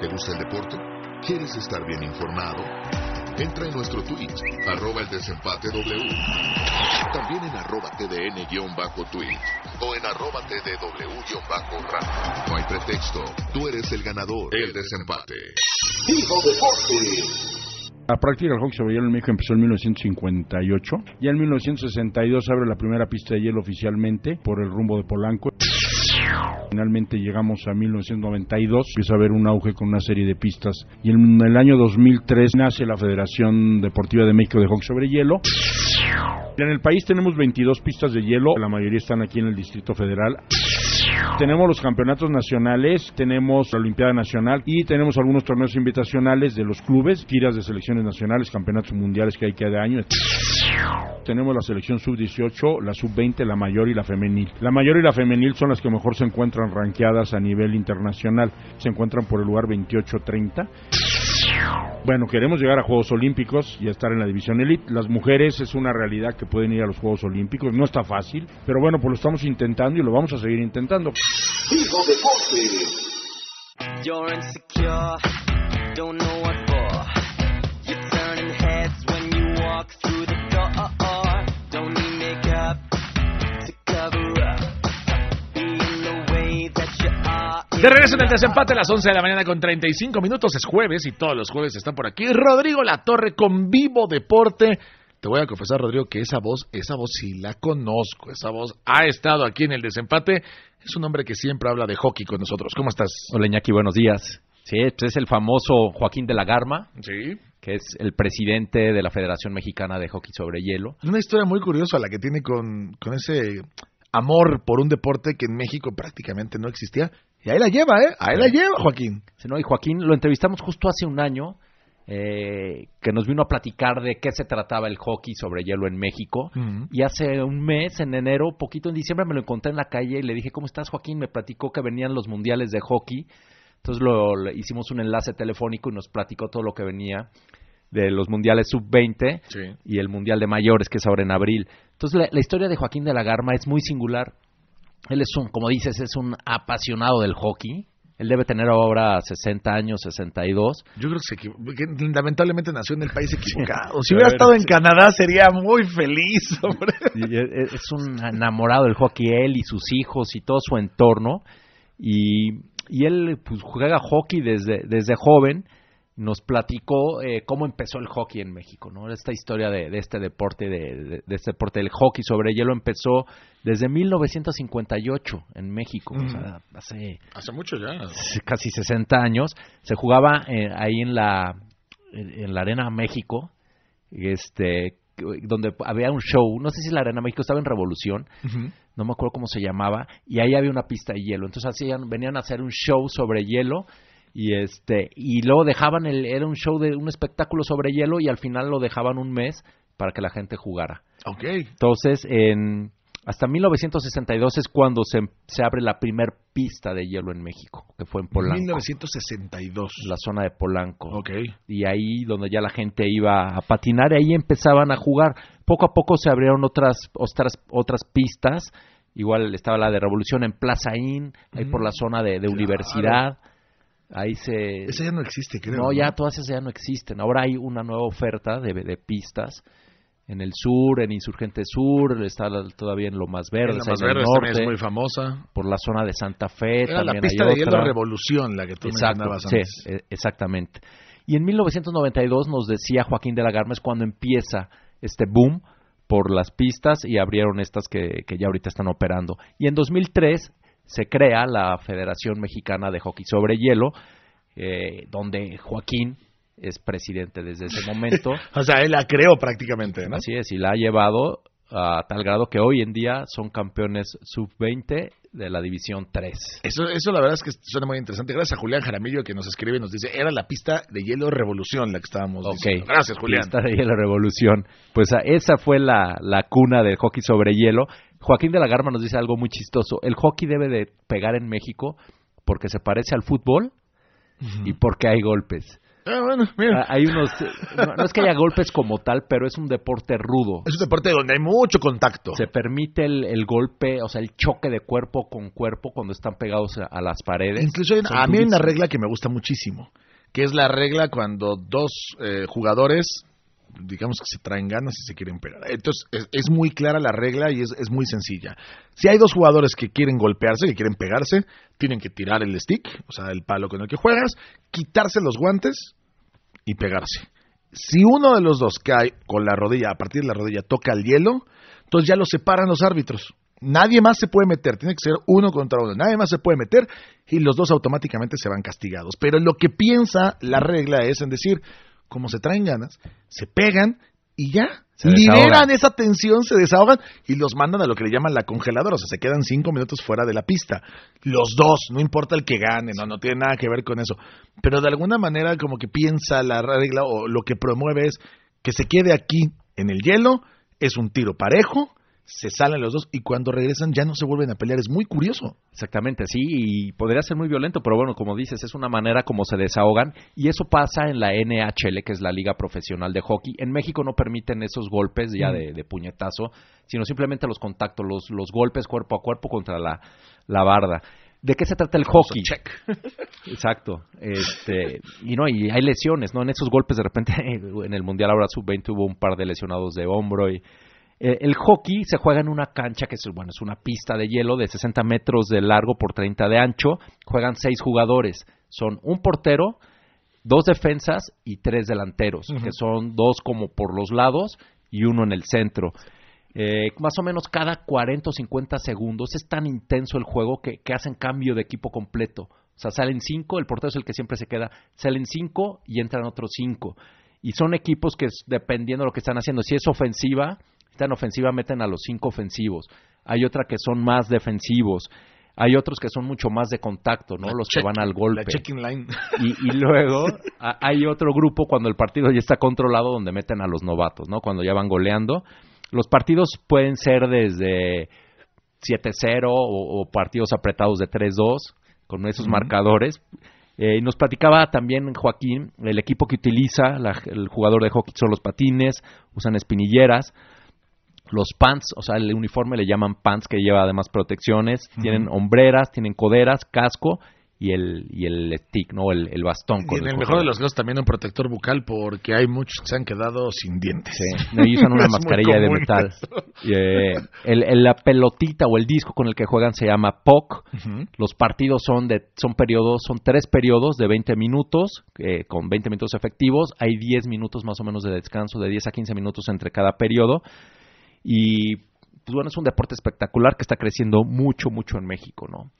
¿Te gusta el deporte? ¿Quieres estar bien informado? Entra en nuestro tweet, arroba el desempate W. También en arroba tdn-tweet o en arroba tdw-radio. No hay pretexto, tú eres el ganador. El desempate. de Deporte! La práctica del hockey sobre hielo en México empezó en 1958. y en 1962 abre la primera pista de hielo oficialmente por el rumbo de Polanco. Finalmente llegamos a 1992, empieza a haber un auge con una serie de pistas y en el año 2003 nace la Federación Deportiva de México de Hockey sobre Hielo. En el país tenemos 22 pistas de hielo, la mayoría están aquí en el Distrito Federal. Tenemos los campeonatos nacionales, tenemos la Olimpiada Nacional y tenemos algunos torneos invitacionales de los clubes, giras de selecciones nacionales, campeonatos mundiales que hay cada año. Tenemos la selección sub-18, la sub-20, la mayor y la femenil. La mayor y la femenil son las que mejor se encuentran ranqueadas a nivel internacional. Se encuentran por el lugar 28-30. Bueno, queremos llegar a Juegos Olímpicos y estar en la división elite. Las mujeres es una realidad que pueden ir a los Juegos Olímpicos, no está fácil, pero bueno, pues lo estamos intentando y lo vamos a seguir intentando. De regreso en el desempate a las 11 de la mañana con 35 minutos. Es jueves y todos los jueves están por aquí. Rodrigo La Torre con Vivo Deporte. Te voy a confesar, Rodrigo, que esa voz, esa voz sí la conozco. Esa voz ha estado aquí en el desempate. Es un hombre que siempre habla de hockey con nosotros. ¿Cómo estás? Hola, Iñaki, buenos días. Sí, este es el famoso Joaquín de la Garma. Sí que es el presidente de la Federación Mexicana de Hockey sobre Hielo. Una historia muy curiosa la que tiene con, con ese amor por un deporte que en México prácticamente no existía, y ahí la lleva, ¿eh? Ahí la lleva Joaquín. y Joaquín lo entrevistamos justo hace un año, eh, que nos vino a platicar de qué se trataba el hockey sobre hielo en México. Y hace un mes, en enero, poquito en diciembre, me lo encontré en la calle y le dije, ¿cómo estás Joaquín? Me platicó que venían los mundiales de hockey. Entonces lo, hicimos un enlace telefónico y nos platicó todo lo que venía de los mundiales sub-20 y el mundial de mayores, que es ahora en abril. Entonces la historia de Joaquín de la Garma es muy singular. Él es un, como dices, es un apasionado del hockey. Él debe tener ahora 60 años, 62. Yo creo que, se lamentablemente nació en el país equivocado. Si hubiera estado en Canadá sería muy feliz, e, e, Es un enamorado del hockey, él y sus hijos y todo su entorno. Y, y él pues, juega hockey desde, desde joven nos platicó eh, cómo empezó el hockey en México, ¿no? Esta historia de, este deporte, de, este deporte del hockey sobre hielo empezó desde 1958 en México, o sea, hace, hace mucho ya, casi 60 años. Se jugaba eh, ahí en la en, la Arena México, este, donde había un show, no sé si la Arena México estaba en Revolución, no me acuerdo cómo se llamaba, y ahí había una pista de hielo. Entonces hacían, venían a hacer un show sobre hielo y este, y luego dejaban el, era un show de un espectáculo sobre hielo y al final lo dejaban un mes para que la gente jugara. Entonces, en hasta 1962 es cuando se, se abre la primer pista de hielo en México, que fue en Polanco. 1962. La zona de Polanco. Ok. Y ahí donde ya la gente iba a patinar, ahí empezaban a jugar. Poco a poco se abrieron otras, otras, otras pistas. Igual estaba la de Revolución en Plaza Inn, ahí por la mm, zona de, Universidad. Ahí se... Esa ya no existe, creo. No, ya todas esas ya no existen. Ahora hay una nueva oferta de, pistas en el sur, en Insurgente Sur, está todavía en Lo Más Verde, en, Más el es muy famosa. Por la zona de Santa Fe también la pista de la Revolución, la que tú mencionabas e, exactamente. Y en 1992 nos decía Joaquín de la Garma es cuando empieza este boom por las pistas y abrieron estas que, que ya ahorita están operando. Y en 2003 se crea la Federación Mexicana de Hockey sobre Hielo, eh, donde Joaquín es presidente desde ese momento. o sea, él la creó prácticamente, Así es, y la ha llevado a tal grado que hoy en día son campeones sub-20 de la División 3. Eso, eso la verdad es que suena muy interesante. Gracias a Julián Jaramillo que nos escribe y nos dice, era la pista de hielo revolución la que estábamos diciendo. Gracias, Julián. Pista de hielo revolución. Pues ah, esa fue la, la cuna del hockey sobre hielo Joaquín de la Garma nos dice algo muy chistoso. El hockey debe de pegar en México porque se parece al fútbol y porque hay golpes. Ah, bueno, ah, Hay unos, eh, no, es que haya golpes como tal, pero es un deporte rudo. Es un deporte donde hay mucho contacto. Se permite el, golpe, o sea, el choque de cuerpo con cuerpo cuando están pegados a, las paredes. Incluso a mí hay una regla que me gusta muchísimo, que es la regla cuando dos eh, jugadores digamos que se traen ganas y se quieren pegar. Entonces, es, muy clara la regla y es, es, muy sencilla. Si hay dos jugadores que quieren golpearse, que quieren pegarse, tienen que tirar el stick, o sea, el palo con el que juegas, quitarse los guantes y pegarse. Si uno de los dos cae con la rodilla, a partir de la rodilla, toca el hielo, entonces ya lo separan los árbitros. Nadie más se puede meter, tiene que ser uno contra uno, nadie más se puede meter y los dos automáticamente se van castigados. Pero lo que piensa la regla es en decir, como se traen ganas, se pegan y ya. Se liberan esa tensión, se desahogan y los mandan a lo que le llaman la congeladora, o sea, se quedan cinco minutos fuera de la pista. Los dos, no importa el que gane, no, no tiene nada que ver con eso. Pero de alguna manera como que piensa la regla o lo que promueve es que se quede aquí en el hielo, es un tiro parejo, se salen los dos y cuando regresan ya no se vuelven a pelear. Es muy curioso. Exactamente, sí, y podría ser muy violento, pero bueno, como dices, es una manera como se desahogan y eso pasa en la NHL, que es la liga profesional de hockey. En México no permiten esos golpes ya mm. de, puñetazo, sino simplemente los contactos, los, los golpes cuerpo a cuerpo contra la, la barda. ¿De qué se trata el hockey? Exacto. Este, y no, y hay lesiones, ¿no? En esos golpes de repente en el Mundial ahora sub-20 hubo un par de lesionados de hombro y eh, el hockey se juega en una cancha que es, bueno, es una pista de hielo de 60 metros de largo por 30 de ancho. Juegan seis jugadores. Son un portero, dos defensas y tres delanteros, que son dos como por los lados y uno en el centro. Eh, más o menos cada 40 o 50 segundos es tan intenso el juego que, que hacen cambio de equipo completo. O sea, salen cinco, el portero es el que siempre se queda, salen cinco y entran otros cinco. Y son equipos que dependiendo de lo que están haciendo, si es ofensiva, en ofensiva meten a los cinco ofensivos, hay otra que son más defensivos, hay otros que son mucho más de contacto, ¿no? los que van al golpe. line. Y, luego hay otro grupo cuando el partido ya está controlado donde meten a los novatos, ¿no? Cuando ya van goleando. Los partidos pueden ser desde 7-0 o, partidos apretados de 3-2 con esos marcadores. Eh, y nos platicaba también Joaquín el equipo que utiliza el jugador de hockey son los patines, usan espinilleras los pants, o sea, el uniforme le llaman pants que lleva además protecciones, tienen hombreras, tienen coderas, casco y el, y el stick, ¿no? El, bastón. Con y en el, mejor de los casos también un protector bucal porque hay muchos que se han quedado sin dientes. Sí. usan una mascarilla de metal. Eh, el, la pelotita o el disco con el que juegan se llama POC. Los partidos son de son periodos, son tres periodos de 20 minutos, eh, con 20 minutos efectivos. Hay 10 minutos más o menos de descanso, de 10 a 15 minutos entre cada periodo. Y pues bueno, es un deporte espectacular que está creciendo mucho, mucho en México, ¿no?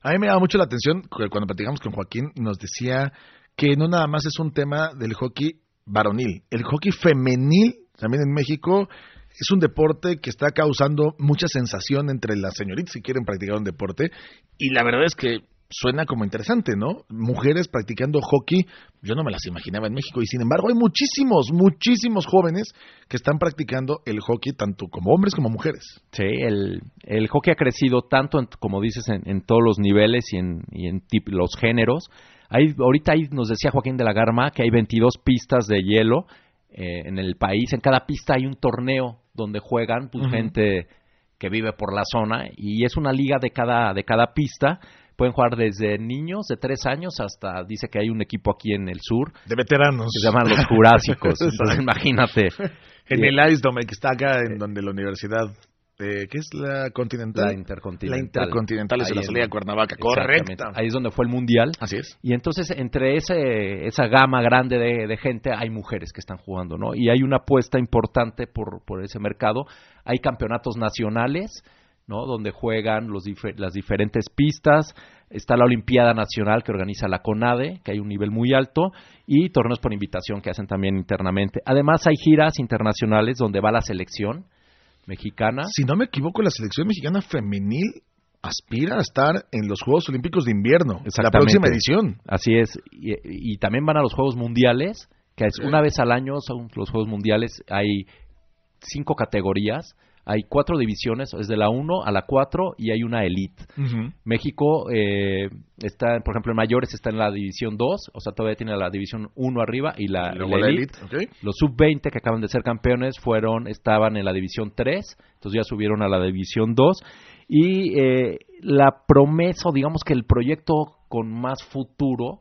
A mí me llama mucho la atención cuando platicamos con Joaquín, nos decía que no nada más es un tema del hockey varonil, el hockey femenil también en México es un deporte que está causando mucha sensación entre las señoritas si quieren practicar un deporte y la verdad es que suena como interesante, ¿no? Mujeres practicando hockey, yo no me las imaginaba en México y sin embargo hay muchísimos, muchísimos jóvenes que están practicando el hockey tanto como hombres como mujeres. Sí, el, hockey ha crecido tanto, como dices, en, todos los niveles y en, en los géneros. Hay, ahorita ahí nos decía Joaquín de la Garma que hay 22 pistas de hielo eh, en el país. En cada pista hay un torneo donde juegan pues, gente que vive por la zona y es una liga de cada, de cada pista pueden jugar desde niños de tres años hasta, dice que hay un equipo aquí en el sur. De veteranos. Que se llaman los Jurásicos. Entonces, imagínate. En el Ice Dome, que está acá, en eh, donde la universidad eh, ¿qué es la continental? La intercontinental. La intercontinental es la salida de Cuernavaca, Correcto. Ahí es donde fue el mundial. Así es. Y entonces, entre ese, esa gama grande de, de, gente, hay mujeres que están jugando, ¿no? Y hay una apuesta importante por, por ese mercado. Hay campeonatos nacionales donde juegan los las diferentes pistas. Está la Olimpiada Nacional que organiza la CONADE, que hay un nivel muy alto, y torneos por invitación que hacen también internamente. Además, hay giras internacionales donde va la selección mexicana. Si no me equivoco, la selección mexicana femenil aspira a estar en los Juegos Olímpicos de Invierno, la próxima edición. Así es, y, también van a los Juegos Mundiales, que es una vez al año son los Juegos Mundiales, hay cinco categorías hay cuatro divisiones, es de la 1 a la 4 y hay una elite. México eh, está, por ejemplo, en mayores está en la división 2, o sea, todavía tiene la división 1 arriba y la, elite. Los sub-20 que acaban de ser campeones fueron estaban en la división 3, entonces ya subieron a la división 2 y eh, la promesa, digamos que el proyecto con más futuro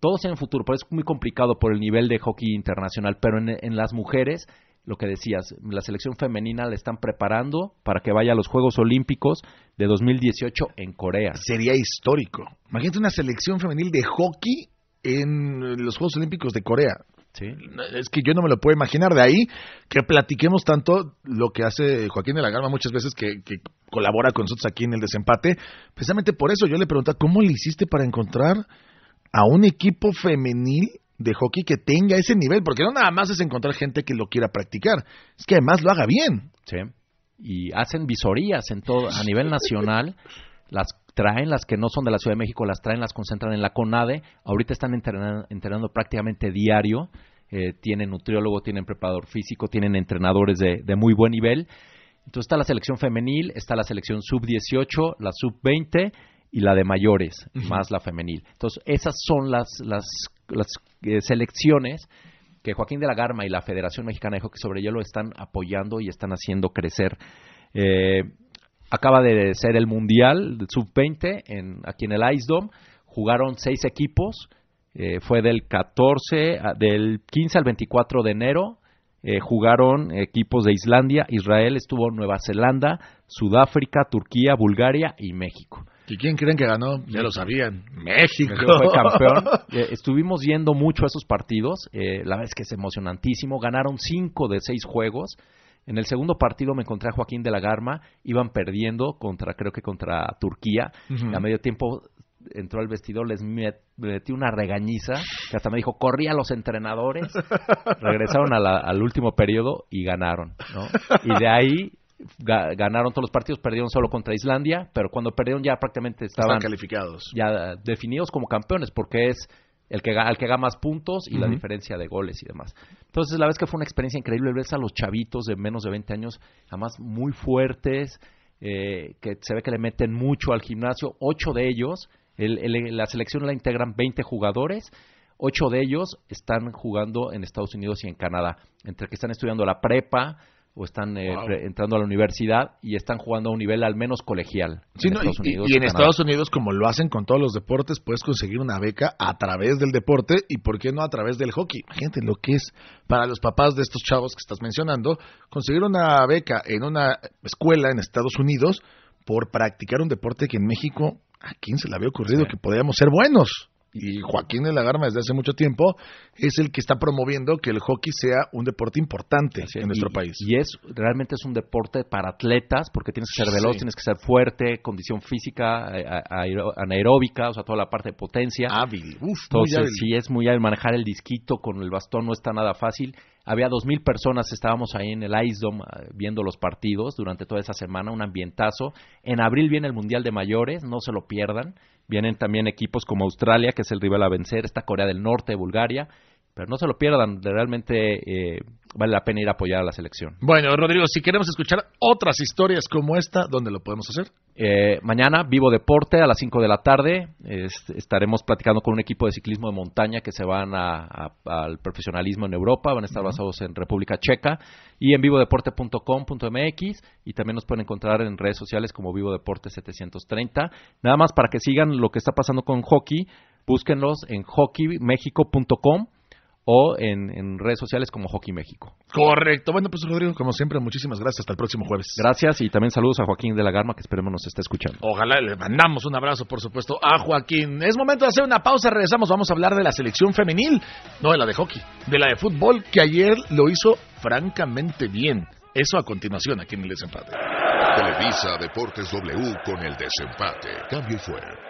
todos tienen futuro, pero es muy complicado por el nivel de hockey internacional, pero en, en las mujeres lo que decías, la selección femenina la están preparando para que vaya a los Juegos Olímpicos de 2018 en Corea. Sería histórico. Imagínate una selección femenil de hockey en los Juegos Olímpicos de Corea. Sí. Es que yo no me lo puedo imaginar. De ahí que platiquemos tanto lo que hace Joaquín de la Garma muchas veces que, que colabora con nosotros aquí en el desempate. Precisamente por eso yo le preguntaba, ¿cómo le hiciste para encontrar a un equipo femenil de hockey que tenga ese nivel, porque no nada más es encontrar gente que lo quiera practicar, es que además lo haga bien. Sí. Y hacen visorías en todo a nivel nacional, las traen las que no son de la Ciudad de México, las traen, las concentran en la CONADE, ahorita están entrenando, prácticamente diario, eh, tienen nutriólogo, tienen preparador físico, tienen entrenadores de, de muy buen nivel. Entonces está la selección femenil, está la selección sub-18, la sub-20 y la de mayores, más la femenil. Entonces, esas son las, las las eh, selecciones que Joaquín de la Garma y la Federación Mexicana de que sobre lo están apoyando y están haciendo crecer. Eh, acaba de ser el Mundial Sub-20 aquí en el Ice Dome. Jugaron seis equipos. Eh, fue del 14, ah, del 15 al 24 de enero. jugaron equipos de Islandia, Israel, estuvo Nueva Zelanda, Sudáfrica, Turquía, Bulgaria y México. ¿Y quién creen que ganó? Ya lo sabían. México. campeón. Eh, estuvimos yendo mucho a esos partidos. Eh, la verdad es que es emocionantísimo. Ganaron cinco de seis juegos. En el segundo partido me encontré a Joaquín de la Garma. Iban perdiendo contra, creo que contra Turquía. A medio tiempo entró al vestidor, les metí una regañiza, que hasta me dijo, corrí a los entrenadores, regresaron al último periodo y ganaron, Y de ahí ganaron todos los partidos, perdieron solo contra Islandia, pero cuando perdieron ya prácticamente estaban calificados. Ya definidos como campeones, porque es el que, al que haga más puntos y la diferencia de goles y demás. Entonces, la vez que fue una experiencia increíble, Ver a los chavitos de menos de 20 años, además muy fuertes, eh, que se ve que le meten mucho al gimnasio, ocho de ellos, la selección la integran 20 jugadores, ocho de ellos están jugando en Estados Unidos y en Canadá, entre que están estudiando la prepa, o están eh, entrando a la universidad y están jugando a un nivel al menos colegial. y, en Estados Unidos, como lo hacen con todos los deportes, puedes conseguir una beca a través del deporte y, ¿por qué no a través del hockey? Imagínate lo que es para los papás de estos chavos que estás mencionando, conseguir una beca en una escuela en Estados Unidos por practicar un deporte que en México, ¿a quién se le había ocurrido que podíamos ser buenos? y Joaquín de la Garma desde hace mucho tiempo, es el que está promoviendo que el hockey sea un deporte importante en nuestro país. Y es realmente es un deporte para atletas, porque tienes que ser veloz, tienes que ser fuerte, condición física, eh, anaeróbica, o sea, toda la parte de potencia. Hábil, gusto, Entonces, si es muy hábil. Manejar el disquito con el bastón no está nada fácil. Había dos mil personas, estábamos ahí en el Ice Dome ah, viendo los partidos durante toda esa semana, un ambientazo. En abril viene el Mundial de Mayores, no se lo pierdan. Vienen también equipos como Australia, que es el rival a vencer, está Corea del Norte, Bulgaria, pero no se lo pierdan, realmente eh, vale la pena ir a apoyar a la selección. Bueno, Rodrigo, si queremos escuchar otras historias como esta, ¿dónde lo podemos hacer? Eh, mañana, Vivo Deporte, a las 5 de la tarde, estaremos platicando con un equipo de ciclismo de montaña que se van al profesionalismo en Europa, van a estar basados en República Checa y en vivodeporte.com.mx y también nos pueden encontrar en redes sociales como Vivo 730. Nada más para que sigan lo que está pasando con hockey, búsquenlos en hockeymexico.com o en, redes sociales como Hockey México. Correcto. Bueno, pues Rodrigo, como siempre, muchísimas gracias. Hasta el próximo jueves. Gracias y también saludos a Joaquín de la Garma, que esperemos nos esté escuchando. Ojalá le mandamos un abrazo, por supuesto, a Joaquín. Es momento de hacer una pausa, regresamos, vamos a hablar de la selección femenil, no de la de hockey, de la de fútbol, que ayer lo hizo francamente bien. Eso a continuación aquí en el desempate. Televisa Deportes W con el desempate. Cambio fuera.